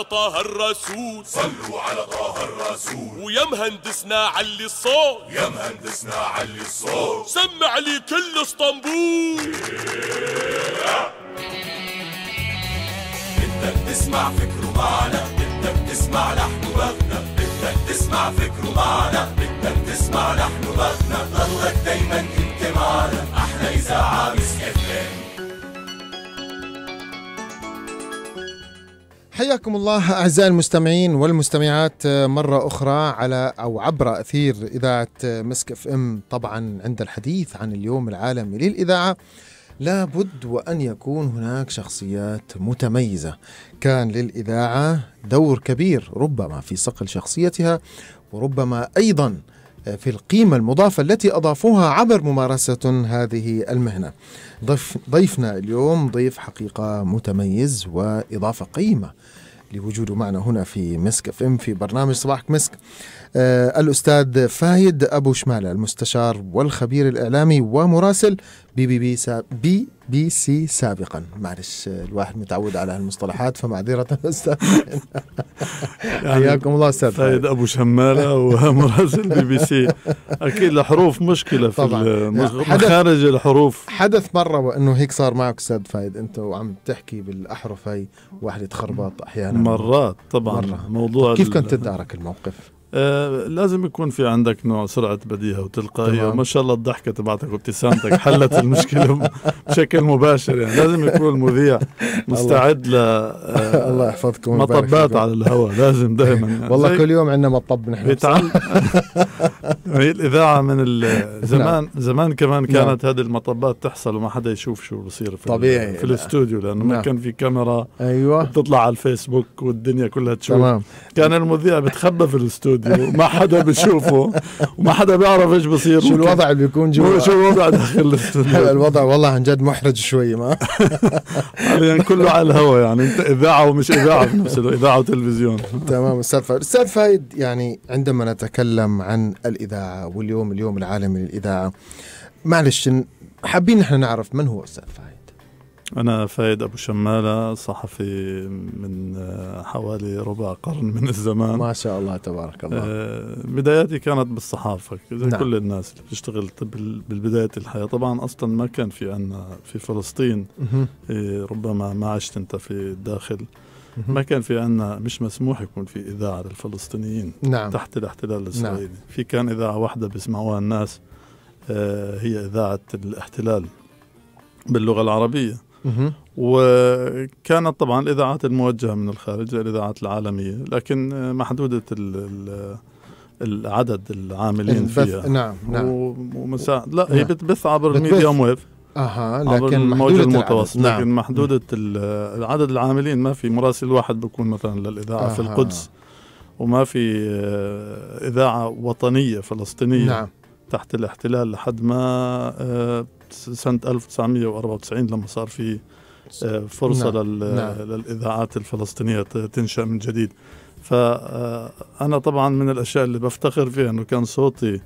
على طه الرسول صلوا على طه الرسول ويا مهندسنا علي الصوت يا مهندسنا علي الصوت سمع لي كل اسطنبول بدك تسمع فكره معنا بدك تسمع لحن بغنى بدك تسمع فكره معنا بدك تسمع لحن بغنى ضلك دايما انت معنا احلى اذاعه بس حياكم الله اعزائي المستمعين والمستمعات آه، مره اخرى على او عبر اثير اذاعه آه، مسك اف ام طبعا عند الحديث عن اليوم العالمي للاذاعه لابد وان يكون هناك شخصيات متميزه كان للاذاعه دور كبير ربما في صقل شخصيتها وربما ايضا آه في القيمة المضافة التي أضافوها عبر ممارسة هذه المهنة ضيف ضيفنا اليوم ضيف حقيقة متميز وإضافة قيمة لوجوده معنا هنا في مسك اف ام في برنامج صباحك مسك آه، الأستاذ فايد أبو شمالة المستشار والخبير الإعلامي ومراسل بي بي بي, سا بي, بي سي سابقا معلش الواحد متعود على هالمصطلحات فمعذرة أستاذ يعني حياكم الله أستاذ فايد أبو شمالة ومراسل بي بي سي أكيد الحروف مشكلة في مخارج نعم. الحروف حدث مرة وأنه هيك صار معك أستاذ فايد أنت وعم تحكي بالأحرف هي واحد يتخربط أحيانا مرات طبعا مرة موضوع طيب، كيف كنت تدارك الموقف؟ آه لازم يكون في عندك نوع سرعة بديهة وتلقائية وما شاء الله الضحكة تبعتك وابتسامتك حلت المشكلة بشكل مباشر يعني لازم يكون المذيع مستعد ل الله آه، يحفظكم مطبات على الهواء لازم دائما يعني والله كل يوم عندنا مطب نحن بيتعلم هي الاذاعه من نعم. زمان زمان كمان نعم. كانت هذه المطبات تحصل وما حدا يشوف شو بصير في طبيعي في الاستوديو لانه ما نعم. كان في كاميرا ايوه بتطلع على الفيسبوك والدنيا كلها تشوف تمام. كان المذيع بتخبى في الاستوديو وما حدا بشوفه وما حدا بيعرف ايش بصير شو الوضع اللي بيكون جوا شو الوضع داخل الاستوديو الوضع والله عن جد محرج شوي ما حاليا كله على الهوا يعني انت اذاعه ومش اذاعه في نفس الوقت اذاعه وتلفزيون تمام استاذ فهد استاذ فهد يعني عندما نتكلم عن الاذاعه الاذاعه واليوم اليوم العالمي للاذاعه معلش حابين نحن نعرف من هو استاذ فايد أنا فايد أبو شمالة صحفي من آه، حوالي ربع قرن من الزمان ما شاء الله تبارك الله آه، بداياتي كانت بالصحافة زي نعم. كل الناس اللي بتشتغل بالبداية الحياة طبعا أصلا ما كان في عنا في فلسطين إيه، ربما ما عشت أنت في الداخل ما كان في عندنا مش مسموح يكون في اذاعه للفلسطينيين نعم. تحت الاحتلال نعم. الاسرائيلي نعم. في كان اذاعه واحده بيسمعوها الناس آه، هي اذاعه الاحتلال باللغه العربيه وكانت طبعا الاذاعات الموجهه من الخارج الاذاعات العالميه لكن آه، محدوده الـ العدد العاملين فيها نعم نعم ومسا... لا نعم. هي بتبث عبر الميديوم ويف اها لكن محدودة المتوسط العدد. نعم. لكن محدودة عدد العاملين ما في مراسل واحد بيكون مثلا للإذاعة أها. في القدس وما في آه، إذاعة وطنية فلسطينية نعم. تحت الاحتلال لحد ما آه، سنة 1994 لما صار في آه، فرصة نعم. لل... نعم. للإذاعات الفلسطينية تنشأ من جديد فأنا طبعا من الأشياء اللي بفتخر فيها أنه كان صوتي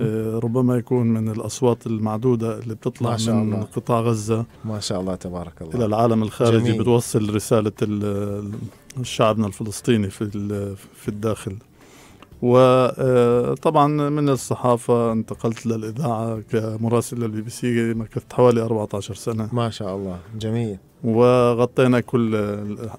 آه، ربما يكون من الأصوات المعدودة اللي بتطلع ما شاء الله. من قطاع غزة ما شاء الله تبارك الله إلى العالم الخارجي جميل. بتوصل رسالة الشعبنا الفلسطيني في في الداخل وطبعا آه، من الصحافة انتقلت للإذاعة كمراسل للبي بي سي مكثت حوالي 14 سنة ما شاء الله جميل وغطينا كل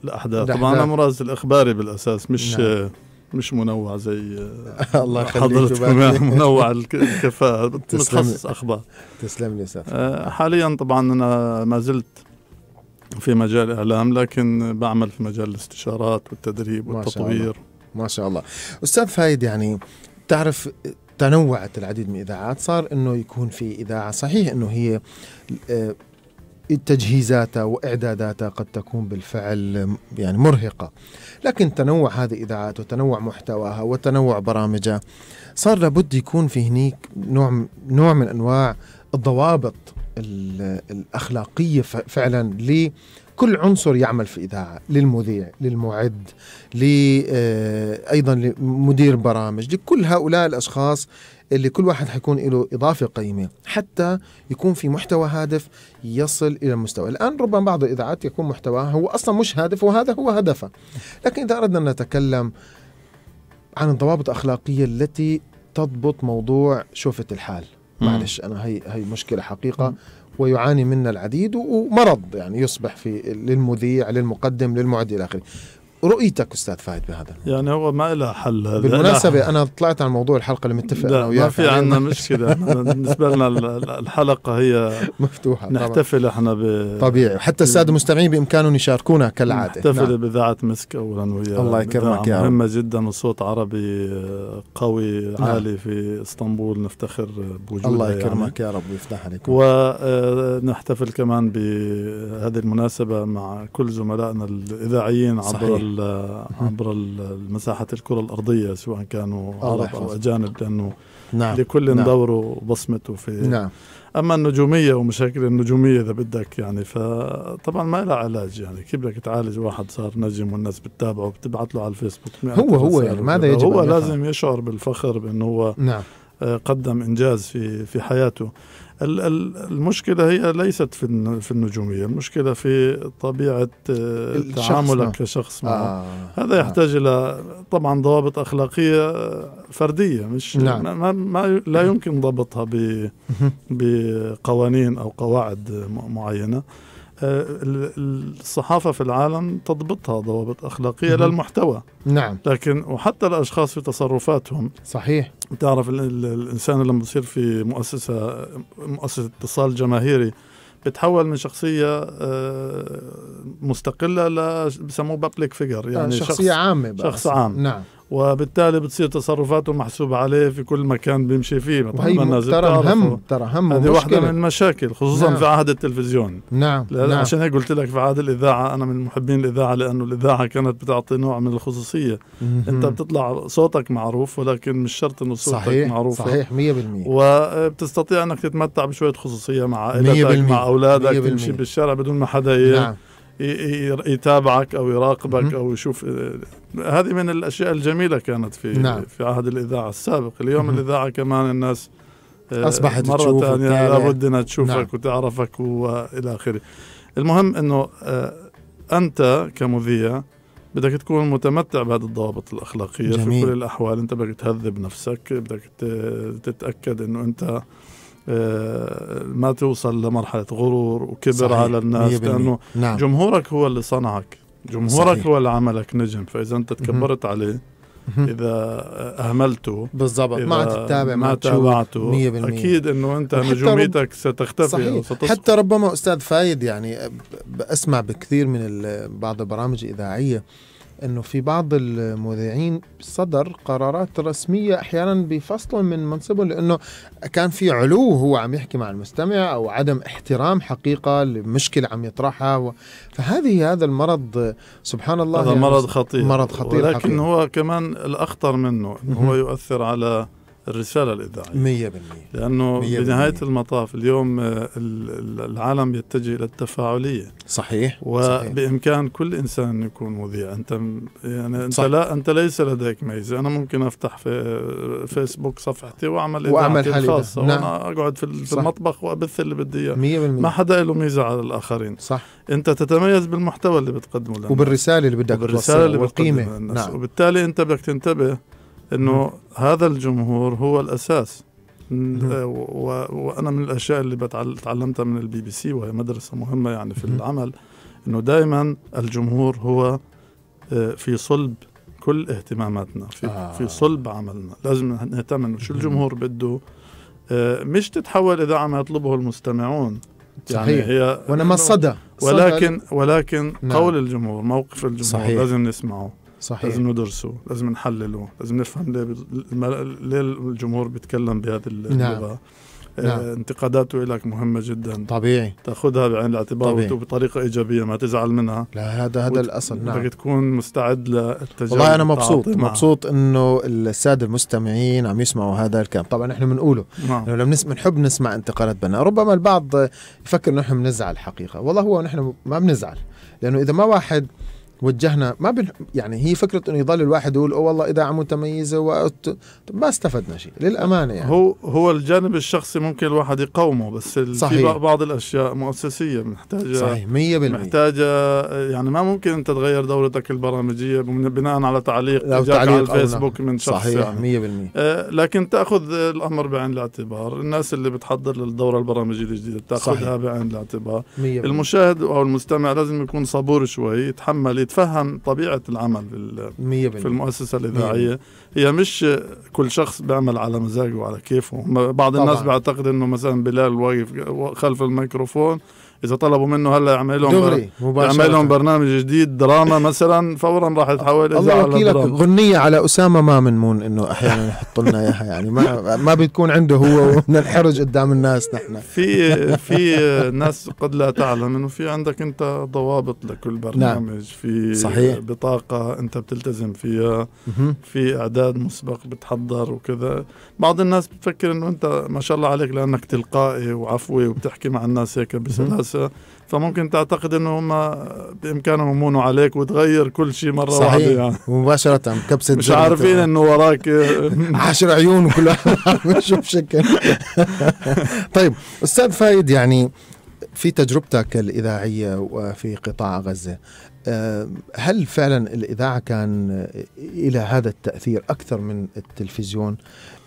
الأحداث طبعا أنا مراسل إخباري بالأساس مش نعم. مش منوع زي الله حضرتك يعني، منوع الكفاءة متخصص أخبار تسلم لي سافر آه، حاليا طبعا أنا ما زلت في مجال إعلام لكن بعمل في مجال الاستشارات والتدريب والتطوير ما شاء الله أستاذ فايد يعني تعرف تنوعت العديد من الاذاعات صار انه يكون في اذاعه صحيح انه هي آه، تجهيزاتها واعداداتها قد تكون بالفعل يعني مرهقه لكن تنوع هذه الاذاعات وتنوع محتواها وتنوع برامجها صار لابد يكون في هنيك نوع نوع من انواع الضوابط الاخلاقيه فعلا لكل عنصر يعمل في اذاعه للمذيع للمعد آه، ايضا لمدير برامج لكل هؤلاء الاشخاص اللي كل واحد حيكون له إضافة قيمة حتى يكون في محتوى هادف يصل إلى المستوى الآن ربما بعض الإذاعات يكون محتواها هو أصلا مش هادف وهذا هو هدفه لكن إذا أردنا أن نتكلم عن الضوابط الأخلاقية التي تضبط موضوع شوفة الحال معلش أنا هي هي مشكلة حقيقة ويعاني منها العديد ومرض يعني يصبح في للمذيع للمقدم للمعد إلى آخره رؤيتك استاذ فهد بهذا يعني هو ما لها حل بالمناسبه بالمناسبه انا طلعت عن موضوع الحلقه اللي متفق انا وياك ما في عندنا مشكله بالنسبه لنا الحلقه هي مفتوحه نحتفل احنا ب طبيعي وحتى الساده المستمعين بامكانهم يشاركونا كالعاده نحتفل نعم. باذاعه مسك اولا وياك الله يكرمك يا رب مهمه جدا وصوت عربي آه، قوي نعم. عالي في اسطنبول نفتخر بوجودك الله يعني. يكرمك يعني. يا رب ويفتح عليك ونحتفل آه، كمان بهذه المناسبه مع كل زملائنا الاذاعيين عبر صحيح. عبر المساحة الكره الارضيه سواء كانوا عرب او اجانب لانه نعم. لكل نعم. دوره بصمته في نعم. اما النجوميه ومشاكل النجوميه اذا بدك يعني فطبعا ما لها علاج يعني كيف بدك تعالج واحد صار نجم والناس بتتابعه وبتبعت له على الفيسبوك هو هو يعني ماذا يجب هو لازم يشعر بالفخر بانه هو نعم. آه، قدم انجاز في في حياته المشكلة هي ليست في في النجومية المشكلة في طبيعة آه، تعاملك كشخص آه. معه آه. هذا يحتاج إلى طبعا ضوابط أخلاقية آه، فردية مش نعم. ما, ما لا نعم. يمكن ضبطها بقوانين أو قواعد معينة آه، الصحافة في العالم تضبطها ضوابط أخلاقية مم. للمحتوى نعم لكن وحتى الأشخاص في تصرفاتهم صحيح تعرف الإنسان لما يصير في مؤسسة مؤسسة اتصال جماهيري بتحول من شخصية آه، مستقلة ل بسموه بابليك فيجر يعني آه، شخصية شخص عامة بقى. شخص عام نعم وبالتالي بتصير تصرفاته محسوبة عليه في كل مكان بيمشي فيه وهي ترى هم ترى هم هذه واحدة من المشاكل خصوصا نعم. في عهد التلفزيون نعم. نعم عشان هيك قلت لك في عهد الإذاعة أنا من محبين الإذاعة لأنه الإذاعة كانت بتعطي نوع من الخصوصية مم. أنت بتطلع صوتك معروف ولكن مش شرط أنه صوتك صحيح. معروف صحيح 100% وبتستطيع أنك تتمتع بشوية خصوصية مع عائلتك مع أولادك تمشي بالشارع بدون ما حدا نعم. يتابعك او يراقبك او يشوف هذه من الاشياء الجميله كانت في نعم. في عهد الاذاعه السابق اليوم الاذاعه كمان الناس آه، اصبحت مره ثانيه لابد انها تشوفك نعم. وتعرفك والى اخره المهم انه آه، انت كمذيع بدك تكون متمتع بهذه الضوابط الاخلاقيه جميل. في كل الاحوال انت بدك تهذب نفسك بدك تتاكد انه انت آه، ما توصل لمرحله غرور وكبر صحيح. على الناس لانه نعم. جمهورك هو اللي صنعك جمهورك صحيح. هو اللي عملك نجم فاذا انت تكبرت عليه اذا اهملته بالضبط ما تتابع ما تابعته 100% اكيد انه انت نجوميتك ستختفي صحيح. حتى ربما استاذ فايد يعني اسمع بكثير من بعض البرامج الاذاعيه انه في بعض المذيعين صدر قرارات رسميه احيانا بفصل من منصبه لانه كان في علو هو عم يحكي مع المستمع او عدم احترام حقيقه لمشكله عم يطرحها و... فهذه هذا المرض سبحان الله هذا يعني مرض خطير مرض خطير ولكن حقيقة. هو كمان الاخطر منه هو يؤثر على الرسالة الإذاعية 100% لأنه بنهاية المطاف اليوم آه، العالم يتجه إلى التفاعلية صحيح وبإمكان كل إنسان أن يكون مذيع أنت يعني أنت صح. لا أنت ليس لديك ميزة أنا ممكن أفتح في فيسبوك صفحتي وأعمل إذاعتي الخاصة نعم. وأنا أقعد في صح. المطبخ وأبث اللي بدي إياه ما حدا له ميزة على الآخرين صح أنت تتميز بالمحتوى اللي بتقدمه لنا وبالرسالة اللي بدك توصلها والقيمة نعم. وبالتالي أنت بدك تنتبه انه نعم. هذا الجمهور هو الاساس نعم. آه، وانا من الاشياء اللي تعلمتها من البي بي سي وهي مدرسه مهمه يعني في العمل انه دائما الجمهور هو آه، في صلب كل اهتماماتنا في آه. في صلب عملنا لازم نهتم انه شو الجمهور بده آه، مش تتحول اذاعه ما يطلبه المستمعون يعني صحيح. يعني هي وانما الصدى ولكن ولكن نعم. قول الجمهور موقف الجمهور صحيح. لازم نسمعه صحيح لازم ندرسه لازم نحلله لازم نفهم ليه, ليه الجمهور بيتكلم بهذه اللغه نعم. آه، نعم. انتقاداته لك مهمه جدا طبيعي تاخذها بعين الاعتبار طبيعي. بطريقه ايجابيه ما تزعل منها لا هذا هذا وت... الاصل نعم بدك تكون مستعد للتجربة والله انا مبسوط نعم. مبسوط انه الساده المستمعين عم يسمعوا هذا الكلام طبعا نحن بنقوله نعم. لما بنس... بنحب نسمع انتقادات بنا ربما البعض يفكر انه نحن بنزعل حقيقه والله هو نحن ما بنزعل لانه اذا ما واحد وجهنا ما بن يعني هي فكره انه يضل الواحد يقول او والله اذا متميزه تميزه وقت ما استفدنا شيء للامانه يعني هو هو الجانب الشخصي ممكن الواحد يقومه بس صحيح. في بعض الاشياء مؤسسيه محتاجه صحيح 100% محتاجه يعني ما ممكن انت تغير دورتك البرامجيه بناء على تعليق تعليق على نعم. الفيسبوك من شخص صحيح يعني. 100% آه لكن تاخذ الامر بعين الاعتبار الناس اللي بتحضر للدوره البرامجيه الجديده تاخذها بعين الاعتبار 100% المشاهد او المستمع لازم يكون صبور شوي يتحمل يتفهم طبيعه العمل في المؤسسه الاذاعيه هي مش كل شخص بيعمل على مزاجه وعلى كيفه بعض الناس طبعا. بيعتقد انه مثلا بلال واقف خلف الميكروفون اذا طلبوا منه هلا يعمل لهم دغري يعمل لهم برنامج جديد دراما مثلا فورا راح تحول الله وكيلك غنيه على اسامه ما منمون انه احيانا يحط لنا اياها يعني ما ما بتكون عنده هو من الحرج قدام الناس نحن في في ناس قد لا تعلم انه في عندك انت ضوابط لكل نعم. برنامج نعم. في صحيح. بطاقه انت بتلتزم فيها في اعداد مسبق بتحضر وكذا بعض الناس بتفكر انه انت ما شاء الله عليك لانك تلقائي وعفوي وبتحكي مع الناس هيك بسلاسه السياسه فممكن تعتقد انه هم بامكانهم يمونوا عليك وتغير كل شيء مره واحده يعني مباشره كبسه مش عارفين انه وراك عشر عيون وكل نشوف شكل طيب استاذ فايد يعني في تجربتك الاذاعيه وفي قطاع غزه آه، هل فعلا الإذاعة كان آه، إلى هذا التأثير أكثر من التلفزيون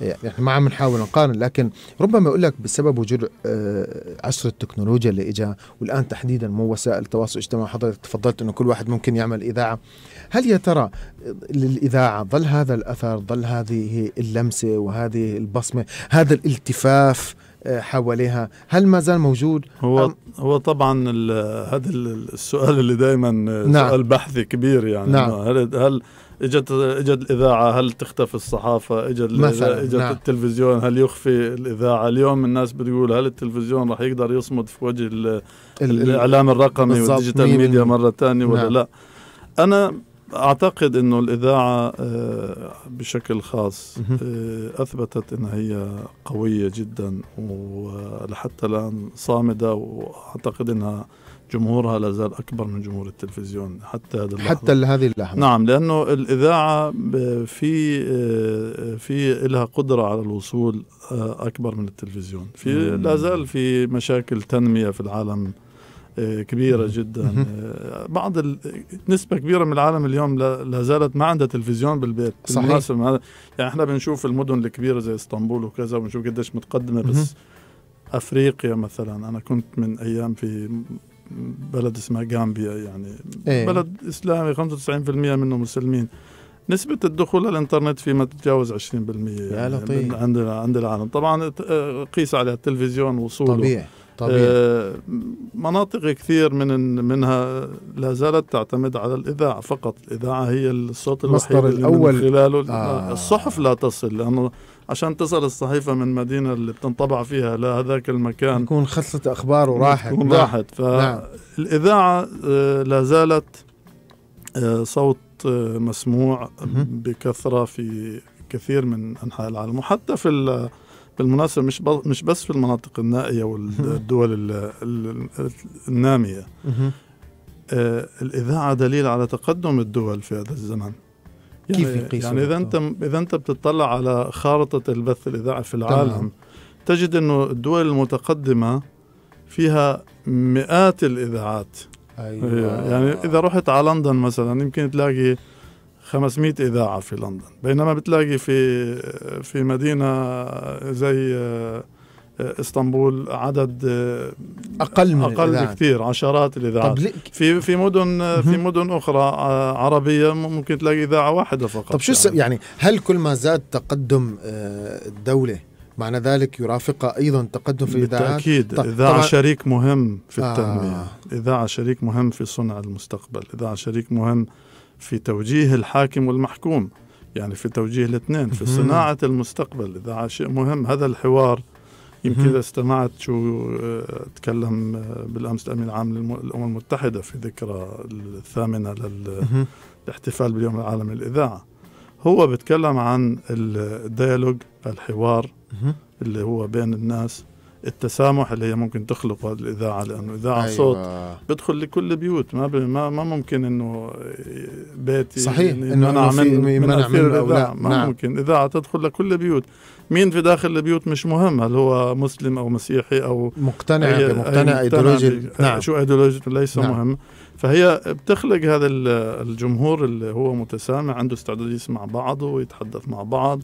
آه، يعني ما عم نحاول نقارن لكن ربما أقول لك بسبب وجود عصر التكنولوجيا اللي إجا والآن تحديدا مو وسائل التواصل الاجتماعي حضرتك تفضلت أنه كل واحد ممكن يعمل إذاعة هل يا ترى للإذاعة ظل هذا الأثر ظل هذه اللمسة وهذه البصمة هذا الالتفاف آه، حواليها هل ما زال موجود هو هو طبعا هذا السؤال اللي دائما آه، نعم. سؤال بحثي كبير يعني نعم. هل هل اجت اجت الاذاعه هل تختفي الصحافه اجت مثلا اجت نعم. التلفزيون هل يخفي الاذاعه اليوم الناس بتقول هل التلفزيون راح يقدر يصمد في وجه ال ال الاعلام الرقمي والديجيتال ميديا مره ثانيه نعم. ولا لا انا اعتقد انه الاذاعه آه، بشكل خاص آه، اثبتت انها هي قويه جدا ولحتى الان صامده واعتقد انها جمهورها لا زال اكبر من جمهور التلفزيون حتى هذا حتى هذه اللحظه نعم لانه الاذاعه في آه، في لها قدره على الوصول اكبر من التلفزيون في لا زال في مشاكل تنميه في العالم آه، كبيرة جدا آه، بعض ال... نسبة كبيرة من العالم اليوم لا زالت ما عندها تلفزيون بالبيت صحيح بالمناسبة يعني احنا بنشوف المدن الكبيرة زي اسطنبول وكذا بنشوف قديش متقدمة بس افريقيا مثلا انا كنت من ايام في بلد اسمها جامبيا يعني ايه؟ بلد اسلامي 95% منه مسلمين نسبة الدخول للإنترنت ما تتجاوز 20% يعني يا لطيف عند عند العالم طبعا آه، قيس على التلفزيون وصوله طبيعي طبيعي. آه، مناطق كثير من منها لا زالت تعتمد على الإذاعة فقط الإذاعة هي الصوت الوحيد الأول من خلاله آه. الصحف لا تصل لأنه عشان تصل الصحيفة من مدينة اللي بتنطبع فيها لهذاك المكان يكون خلصت أخبار وراحت تكون راحت نعم. نعم. فالإذاعة آه لا زالت آه صوت آه، مسموع بكثرة في كثير من أنحاء العالم وحتى في بالمناسبة مش مش بس في المناطق النائية والدول النامية آه، الإذاعة دليل على تقدم الدول في هذا الزمن يعني كيف يقيسوا يعني اذا انت اذا انت بتطلع على خارطه البث الاذاعي في العالم تمام. تجد انه الدول المتقدمه فيها مئات الاذاعات أيوة. يعني اذا رحت على لندن مثلا يمكن تلاقي 500 اذاعه في لندن بينما بتلاقي في في مدينه زي آه، اسطنبول عدد آه، اقل من اقل بكثير عشرات الاذاعات في في مدن آه، في مدن اخرى عربيه ممكن تلاقي اذاعه واحده فقط طب شو يعني. يعني هل كل ما زاد تقدم الدوله معنى ذلك يرافق ايضا تقدم في الاذاعات بالتاكيد طبعا شريك مهم في التنميه آه. إذاعة شريك مهم في صنع المستقبل إذاعة شريك مهم في توجيه الحاكم والمحكوم يعني في توجيه الاثنين في صناعة المستقبل إذا شيء مهم هذا الحوار يمكن إذا استمعت شو آه، تكلم آه، بالأمس الأمين العام للأمم المتحدة في ذكرى الثامنة للاحتفال باليوم العالمي للإذاعة هو بيتكلم عن الديالوج الحوار اللي هو بين الناس التسامح اللي هي ممكن تخلق هذه الاذاعه لانه اذاعه أيوة. صوت بدخل لكل البيوت ما ما, ما ممكن انه بيتي صحيح يعني انه انا من من, من, من ما نعم. ممكن اذاعه تدخل لكل البيوت مين في داخل البيوت مش مهم هل هو مسلم او مسيحي او مقتنع أي بمقتنع ايديولوجي نعم. شو ايديولوجي ليس نعم. مهم فهي بتخلق هذا الجمهور اللي هو متسامع عنده استعداد يسمع بعضه ويتحدث مع بعض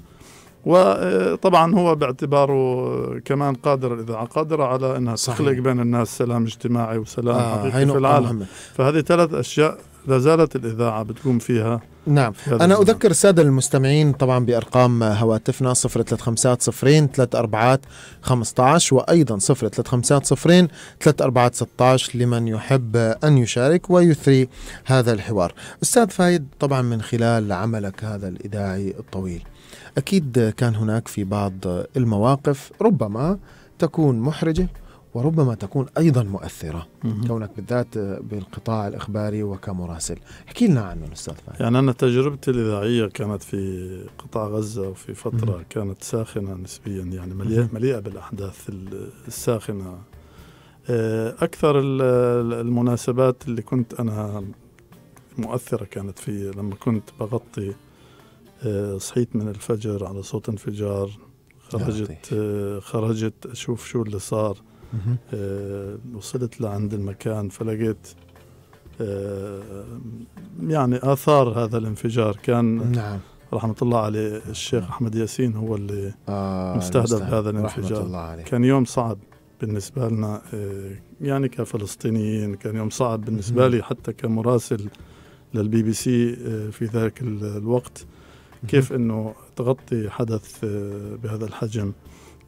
وطبعا هو باعتباره كمان قادر الاذاعه قادره على انها تخلق بين الناس سلام اجتماعي وسلام آه حقيقي في العالم مهمة. فهذه ثلاث اشياء لا زالت الإذاعة بتقوم فيها نعم أنا أذكر السادة المستمعين طبعا بأرقام هواتفنا خمسات صفرين أربعات 15 وأيضا خمسات صفرين أربعات 16 لمن يحب أن يشارك ويثري هذا الحوار أستاذ فايد طبعا من خلال عملك هذا الإذاعي الطويل أكيد كان هناك في بعض المواقف ربما تكون محرجة وربما تكون أيضا مؤثرة مم. كونك بالذات بالقطاع الإخباري وكمراسل احكي لنا عنه أستاذ فهد يعني أنا تجربتي الإذاعية كانت في قطاع غزة وفي فترة مم. كانت ساخنة نسبيا يعني مليئة, مليئة بالأحداث الساخنة آه، أكثر المناسبات اللي كنت أنا مؤثرة كانت في لما كنت بغطي آه، صحيت من الفجر على صوت انفجار خرجت آه، خرجت اشوف شو اللي صار آه، وصلت لعند المكان فلقيت آه، يعني آثار هذا الانفجار كان نعم. رحمة الله عليه الشيخ أحمد ياسين هو اللي آه مستهدف هذا الانفجار رحمة الله عليه. كان يوم صعب بالنسبة لنا آه، يعني كفلسطينيين كان يوم صعب بالنسبة لي حتى كمراسل للبي بي سي في ذلك الوقت كيف أنه تغطي حدث بهذا الحجم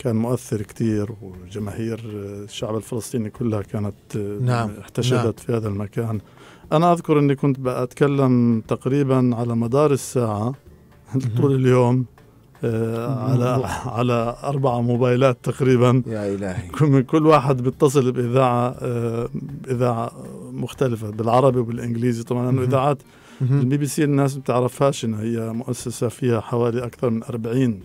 كان مؤثر كثير وجماهير الشعب الفلسطيني كلها كانت آه، نعم،, نعم. احتشدت نعم. في هذا المكان أنا أذكر أني كنت أتكلم تقريبا على مدار الساعة طول اليوم آه، على على اربع موبايلات تقريبا يا الهي كل واحد بيتصل باذاعه آه، اذاعه مختلفه بالعربي وبالانجليزي طبعا لانه اذاعات البي بي سي الناس ما بتعرفهاش انها هي مؤسسه فيها حوالي اكثر من 40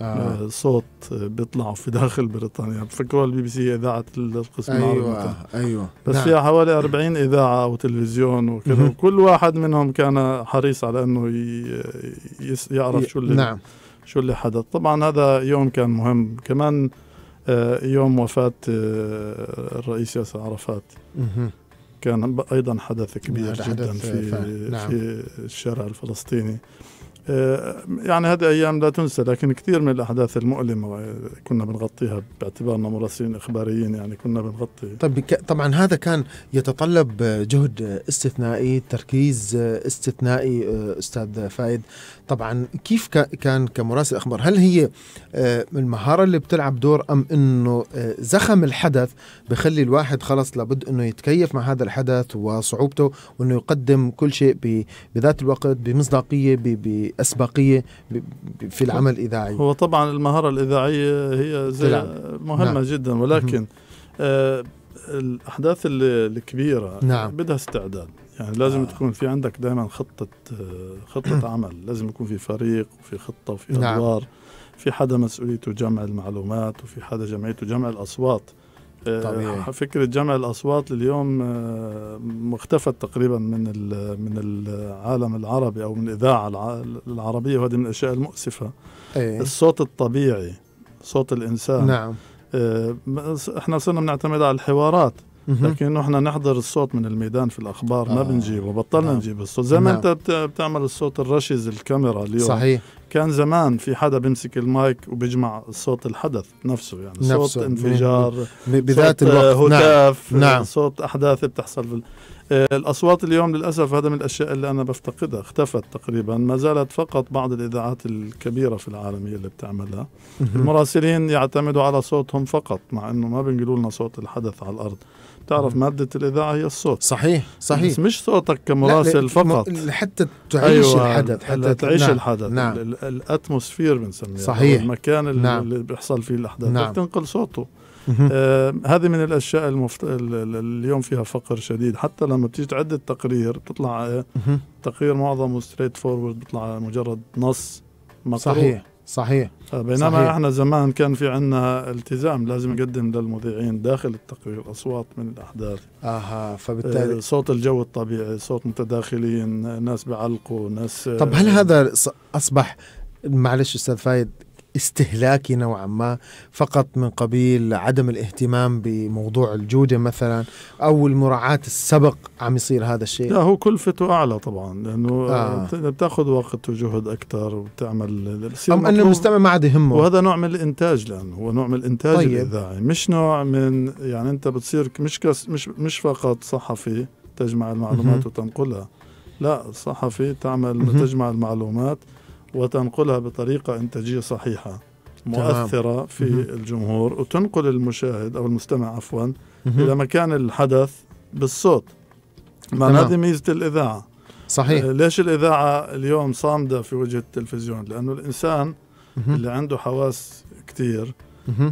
آه. نعم. صوت بيطلعوا في داخل بريطانيا بفكروا البي بي سي اذاعه القسم أيوة العربي أيوة. ايوه بس نعم. فيها حوالي 40 اذاعه وتلفزيون وكذا وكل واحد منهم كان حريص على انه يعرف شو اللي نعم. شو اللي حدث طبعا هذا يوم كان مهم كمان آه، يوم وفاه آه، الرئيس ياسر عرفات كان ايضا حدث كبير نعم، جدا في, في نعم. في الشارع الفلسطيني آه، يعني هذه أيام لا تنسى لكن كثير من الأحداث المؤلمة كنا بنغطيها باعتبارنا مراسلين إخباريين يعني كنا بنغطي طب طبعا هذا كان يتطلب جهد استثنائي تركيز استثنائي آه، أستاذ فايد طبعا كيف كان كمراسل أخبار هل هي آه، المهارة اللي بتلعب دور أم أنه زخم الحدث بخلي الواحد خلص لابد أنه يتكيف مع هذا الحدث وصعوبته وأنه يقدم كل شيء بذات الوقت بمصداقية أسبقية في العمل الإذاعي هو طبعا المهارة الإذاعية هي زي نعم. مهمة نعم. جدا ولكن آه الأحداث الكبيرة نعم. بدها استعداد يعني لازم آه. تكون في عندك دائما خطة آه، خطة عمل لازم يكون في فريق وفي خطة وفي نعم. أدوار نعم. في حدا مسؤوليته جمع المعلومات وفي حدا جمعيته جمع الأصوات طبيعي. آه، فكره جمع الاصوات اليوم آه، مختفت تقريبا من من العالم العربي او من الاذاعه العربيه وهذه من الاشياء المؤسفه أي. الصوت الطبيعي صوت الانسان نعم آه، احنا صرنا بنعتمد على الحوارات لكن احنا نحضر الصوت من الميدان في الاخبار آه. ما بنجيبه بطلنا نعم. نجيب الصوت زي ما نعم. انت بتعمل الصوت الرشيز الكاميرا اليوم صحيح كان زمان في حدا بيمسك المايك وبيجمع صوت الحدث يعني نفسه يعني نفسه. صوت انفجار بذات صوت آه، الوقت نعم. هتاف نعم. نعم. صوت احداث بتحصل في آه، الاصوات اليوم للاسف هذا من الاشياء اللي انا بفتقدها اختفت تقريبا ما زالت فقط بعض الاذاعات الكبيره في العالم هي اللي بتعملها المراسلين يعتمدوا على صوتهم فقط مع انه ما بينقلوا لنا صوت الحدث على الارض بتعرف مادة الإذاعة هي الصوت صحيح صحيح بس مش صوتك كمراسل فقط حتى تعيش أيوة الحدث حتى تعيش نعم الحدث نعم الأتموسفير بنسميه صحيح المكان اللي, نعم اللي بيحصل فيه الأحداث نعم تنقل صوته آه هذه من الاشياء المفت... اليوم فيها فقر شديد حتى لما بتيجي تعد التقرير بتطلع آه، تقرير معظمه ستريت فورورد بيطلع مجرد نص مقروء صحيح صحيح طيب، بينما صحيح. احنا زمان كان في عندنا التزام لازم نقدم للمذيعين داخل التقرير اصوات من الاحداث اها فبالتالي آه، صوت الجو الطبيعي صوت متداخلين ناس بعلقوا ناس طب هل آه، هذا اصبح معلش استاذ فايد استهلاكي نوعا ما فقط من قبيل عدم الاهتمام بموضوع الجودة مثلا أو المراعاة السبق عم يصير هذا الشيء لا هو كلفته أعلى طبعا لأنه آه. بتاخذ وقت وجهد أكثر وبتعمل أم أن المستمع ما عاد يهمه وهذا نوع من الإنتاج لأنه هو نوع من الإنتاج طيب. الإذاعي مش نوع من يعني أنت بتصير مش كس مش مش فقط صحفي تجمع المعلومات وتنقلها لا صحفي تعمل تجمع المعلومات وتنقلها بطريقة إنتاجية صحيحة مؤثرة تمام. في مه. الجمهور وتنقل المشاهد أو المستمع عفوا إلى مكان الحدث بالصوت مع هذه ميزة الإذاعة صحيح آه، ليش الإذاعة اليوم صامدة في وجه التلفزيون لأنه الإنسان مه. اللي عنده حواس كتير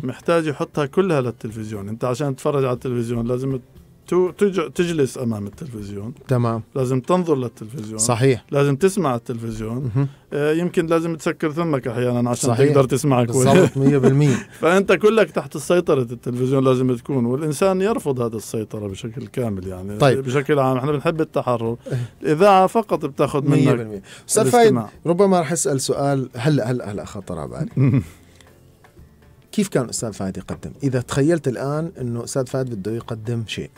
محتاج يحطها كلها للتلفزيون انت عشان تتفرج على التلفزيون لازم تجلس امام التلفزيون تمام لازم تنظر للتلفزيون صحيح لازم تسمع التلفزيون مه. آه، يمكن لازم تسكر ثمك احيانا عشان صحيح. تقدر تسمع كويس 100% فانت كلك تحت سيطره التلفزيون لازم تكون والانسان يرفض هذا السيطره بشكل كامل يعني طيب. بشكل عام احنا بنحب التحرر إيه. الاذاعه فقط بتاخذ منك 100% استاذ فايد ربما راح اسال سؤال هلا هلا هلا خطر على بالي كيف كان استاذ فهد يقدم؟ اذا تخيلت الان انه استاذ فهد بده يقدم شيء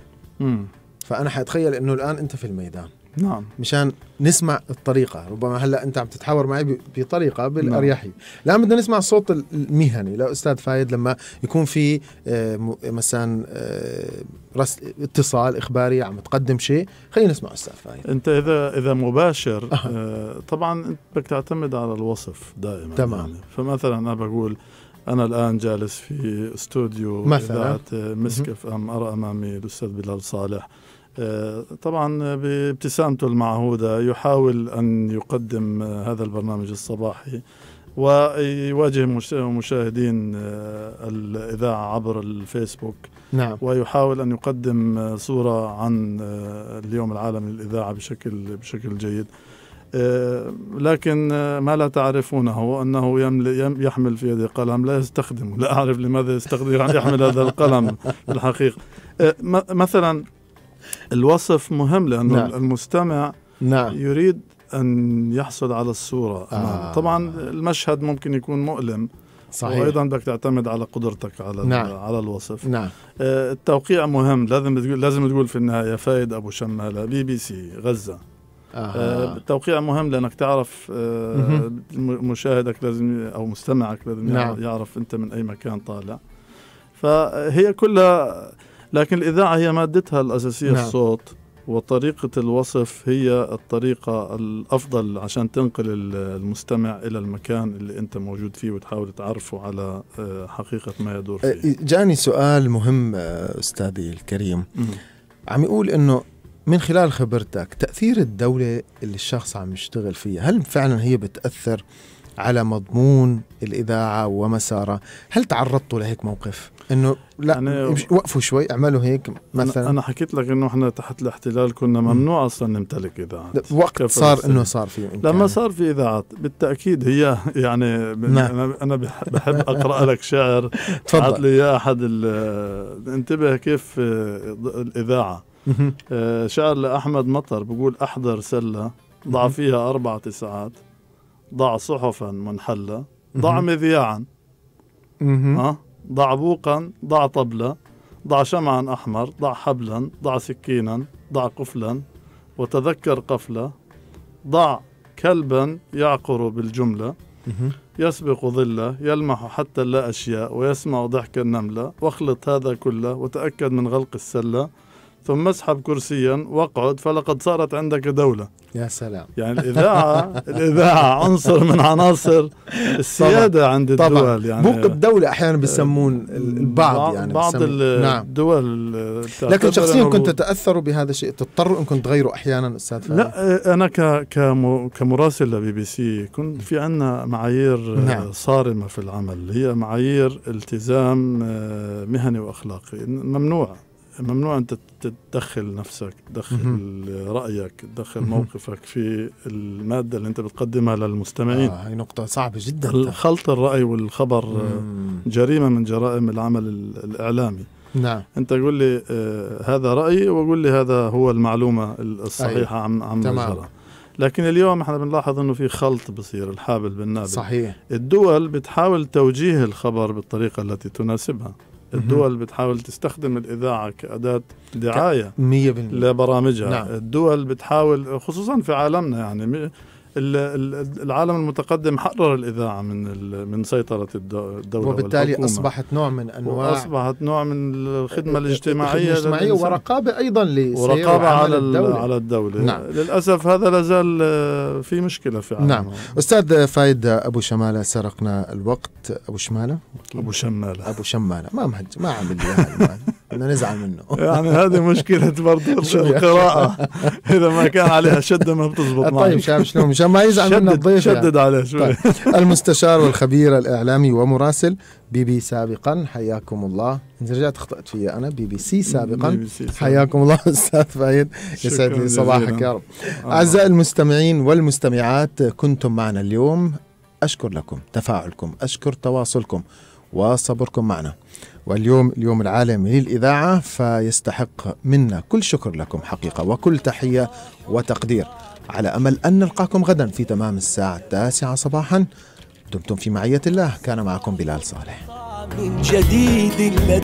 فانا حاتخيل انه الان انت في الميدان نعم مشان نسمع الطريقه ربما هلا انت عم تتحاور معي بطريقه نعم. بالاريحي الان بدنا نسمع الصوت المهني لا استاذ فايد لما يكون في آه، مثلا آه، رس اتصال اخباري عم تقدم شيء خلينا نسمع استاذ فايد انت اذا اذا مباشر آه، طبعا انت بدك تعتمد على الوصف دائما تمام يعني. فمثلا انا بقول أنا الآن جالس في استوديو مثلا مسكف أم أرى أمامي الأستاذ بلال صالح آه، طبعا بابتسامته المعهودة يحاول أن يقدم هذا البرنامج الصباحي ويواجه مشاهدين آه، الإذاعة عبر الفيسبوك نعم. ويحاول أن يقدم صورة عن آه، اليوم العالمي للإذاعة بشكل بشكل جيد آه، لكن آه، ما لا تعرفونه أنه يحمل في يده قلم لا يستخدمه لا أعرف لماذا يستخدم يعني يحمل هذا القلم الحقيقة آه، مثلا الوصف مهم لأنه نعم. المستمع نعم. يريد أن يحصل على الصورة آه. طبعا المشهد ممكن يكون مؤلم صحيح وايضا بدك تعتمد على قدرتك على نعم. على الوصف نعم التوقيع مهم لازم تقول لازم تقول في النهايه فايد ابو شماله بي بي سي غزه آه. التوقيع مهم لانك تعرف آه، مشاهدك لازم او مستمعك لازم نعم. يعرف انت من اي مكان طالع فهي كلها لكن الاذاعه هي مادتها الاساسيه نعم. الصوت وطريقه الوصف هي الطريقه الافضل عشان تنقل المستمع الى المكان اللي انت موجود فيه وتحاول تعرفه على آه، حقيقه ما يدور آه، فيه جاني سؤال مهم استاذي الكريم عم يقول انه من خلال خبرتك تأثير الدولة اللي الشخص عم يشتغل فيها هل فعلا هي بتأثر على مضمون الإذاعة ومسارها هل تعرضتوا لهيك موقف انه لا أنا وقفوا شوي اعملوا هيك مثلا انا حكيت لك انه احنا تحت الاحتلال كنا ممنوع اصلا نمتلك اذاعات وقت صار انه صار في لما صار في اذاعات بالتاكيد هي يعني نعم. انا بحب اقرا لك شعر تفضل لي احد انتبه كيف الاذاعه آه، شعر لأحمد مطر بقول أحضر سلة ضع فيها أربع تسعات ضع صحفا منحلة ضع مذياعا ضع بوقا ضع طبلة ضع شمعا أحمر ضع حبلا ضع سكينا ضع قفلا وتذكر قفلة ضع كلبا يعقر بالجملة يسبق ظلة يلمح حتى لا أشياء ويسمع ضحك النملة واخلط هذا كله وتأكد من غلق السلة ثم اسحب كرسيا واقعد فلقد صارت عندك دولة يا سلام يعني الإذاعة الإذاعة عنصر من عناصر السيادة طبعًا. عند الدول طبعًا. يعني بوق الدولة أحيانا بيسمون آه، البعض يعني بعض نعم. الدول نعم. لكن شخصيا كنت تتأثر بهذا الشيء تضطر أنكم تغيروا أحيانا أستاذ فهد لا آه، أنا كمراسل لبي بي سي كنت نعم. في عنا معايير نعم. صارمة في العمل هي معايير التزام مهني وأخلاقي ممنوع ممنوع أن تدخل نفسك تدخل رأيك تدخل موقفك في المادة اللي أنت بتقدمها للمستمعين آه هاي نقطة صعبة جدا خلط الرأي والخبر آه، مم. جريمة من جرائم العمل الإعلامي نعم أنت قول لي آه هذا رأيي وقول لي هذا هو المعلومة أيوه. الصحيحة أيه. عن عن تمام. لكن اليوم احنا بنلاحظ انه في خلط بصير الحابل بالنابل صحيح الدول بتحاول توجيه الخبر بالطريقه التي تناسبها الدول بتحاول تستخدم الإذاعة كأداة دعاية 100% لبرامجها نعم. الدول بتحاول خصوصا في عالمنا يعني العالم المتقدم حرر الاذاعه من من سيطره الدوله وبالتالي والحكومة. اصبحت نوع من انواع اصبحت نوع من الخدمه الاجتماعيه الاجتماعيه ورقابه ايضا ورقابه على الدولة. على الدوله نعم. للاسف هذا لازال آه، في مشكله في عالمنا. نعم استاذ فايد ابو شماله سرقنا الوقت ابو شماله ابو شماله ابو شماله ما مهج ما عمل لي بدنا نزعل منه يعني هذه مشكلة برضه يعني؟ القراءة إذا ما كان عليها شدة ما بتزبط معه طيب شاب شلون مشان ما يزعل منه الضيف يعني. شدد عليه شوي طيب. المستشار والخبير الإعلامي ومراسل بي بي سابقا حياكم الله انت رجعت اخطات فيها انا بي بي سي سابقا بي بي سي حياكم الله استاذ فايد يسعد صباحك يا رب آه. اعزائي المستمعين والمستمعات كنتم معنا اليوم اشكر لكم تفاعلكم اشكر تواصلكم وصبركم معنا واليوم اليوم العالمي للإذاعة فيستحق منا كل شكر لكم حقيقة وكل تحية وتقدير على أمل أن نلقاكم غدا في تمام الساعة التاسعة صباحا دمتم في معية الله كان معكم بلال صالح من جديد